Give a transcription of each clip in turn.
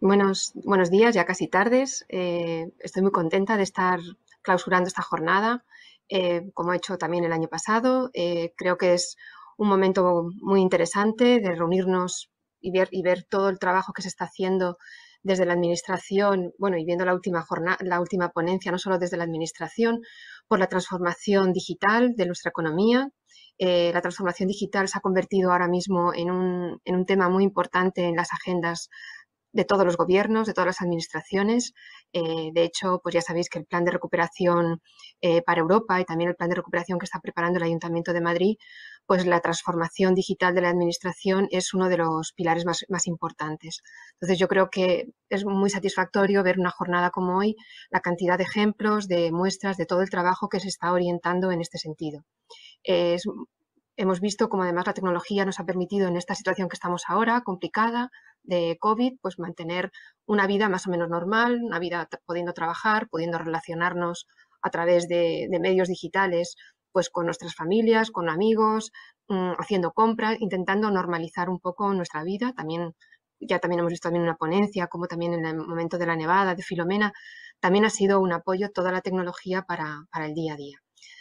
Buenos, buenos días, ya casi tardes. Eh, estoy muy contenta de estar clausurando esta jornada, eh, como he hecho también el año pasado. Eh, creo que es un momento muy interesante de reunirnos y ver, y ver todo el trabajo que se está haciendo desde la administración, bueno, y viendo la última jornada, la última ponencia, no solo desde la administración, por la transformación digital de nuestra economía. la transformación digital se ha convertido ahora mismo en un, en un tema muy importante en las agendas de todos los gobiernos, de todas las administraciones. Eh, de hecho, pues ya sabéis que el plan de recuperación eh, para Europa y también el plan de recuperación que está preparando el Ayuntamiento de Madrid, pues la transformación digital de la administración es uno de los pilares más, importantes. Entonces, yo creo que es muy satisfactorio ver una jornada como hoy, la cantidad de ejemplos, de muestras, de todo el trabajo que se está orientando en este sentido. Eh, hemos visto cómo además la tecnología nos ha permitido en esta situación que estamos ahora, complicada, de COVID, pues mantener una vida más o menos normal, una vida pudiendo trabajar, pudiendo relacionarnos a través de, medios digitales, pues con nuestras familias, con amigos, mm, haciendo compras, intentando normalizar un poco nuestra vida. También, ya también hemos visto también una ponencia, como también en el momento de la nevada, de Filomena, también ha sido un apoyo toda la tecnología para, el día a día.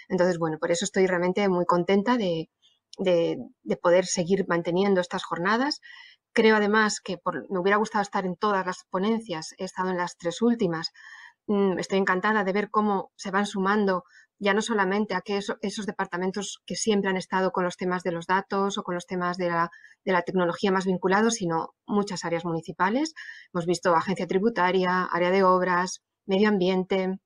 Entonces, bueno, por eso estoy realmente muy contenta de, poder seguir manteniendo estas jornadas Creo además que me hubiera gustado estar en todas las ponencias, he estado en las tres últimas. Mm, estoy encantada de ver cómo se van sumando ya no solamente a que esos, departamentos que siempre han estado con los temas de los datos o con los temas de la, tecnología más vinculados, sino muchas áreas municipales. Hemos visto agencia tributaria, área de obras, medio ambiente,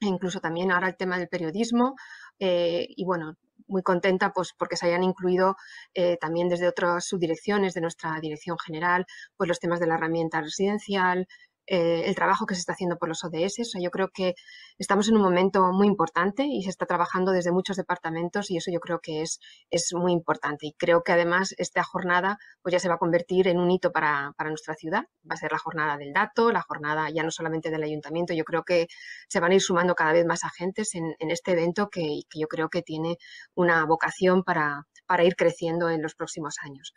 e incluso también ahora el tema del periodismo eh, y bueno, muy contenta pues, porque se hayan incluido eh, también desde otras subdirecciones de nuestra dirección general pues, los temas de la herramienta residencial, eh, el trabajo que se está haciendo por los ODS. O sea, yo creo que estamos en un momento muy importante y se está trabajando desde muchos departamentos y eso yo creo que es, es muy importante. Y creo que además esta jornada pues ya se va a convertir en un hito para, nuestra ciudad. Va a ser la jornada del dato, la jornada ya no solamente del ayuntamiento. Yo creo que se van a ir sumando cada vez más agentes en, este evento que, yo creo que tiene una vocación para, para ir creciendo en los próximos años.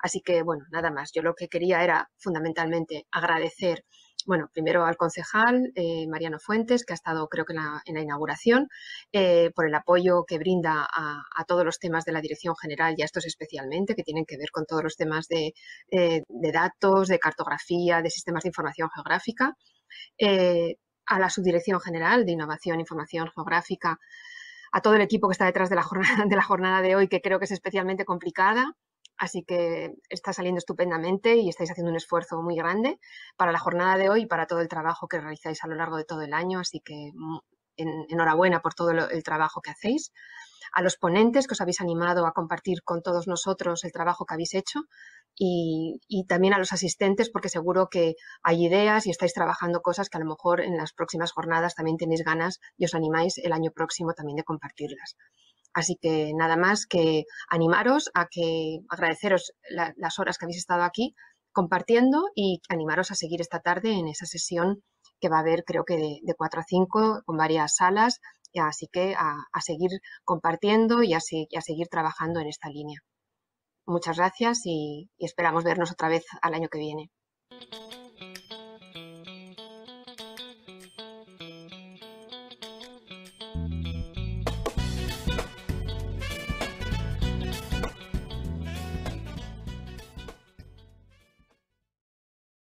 Así que, bueno, nada más. Yo lo que quería era fundamentalmente agradecer bueno, primero al concejal eh, Mariano Fuentes, que ha estado creo que en la, inauguración, eh, por el apoyo que brinda a, todos los temas de la Dirección General y a estos especialmente, que tienen que ver con todos los temas de, eh, datos, de cartografía, de sistemas de información geográfica. a la Subdirección General de Innovación e Información Geográfica, a todo el equipo que está detrás de la jornada de, la jornada de hoy, que creo que es especialmente complicada Así que está saliendo estupendamente y estáis haciendo un esfuerzo muy grande para la jornada de hoy y para todo el trabajo que realizáis a lo largo de todo el año. Así que mm, enhorabuena por todo el trabajo que hacéis. A los ponentes que os habéis animado a compartir con todos nosotros el trabajo que habéis hecho y, también a los asistentes porque seguro que hay ideas y estáis trabajando cosas que a lo mejor en las próximas jornadas también tenéis ganas y os animáis el año próximo también de compartirlas. Así que nada más que animaros a que agradeceros las horas que habéis estado aquí compartiendo y animaros a seguir esta tarde en esa sesión que va a haber creo que de, cuatro 4 a 5 con varias salas, así que a, seguir compartiendo y a, a, seguir trabajando en esta línea. Muchas gracias y esperamos vernos otra vez al año que viene.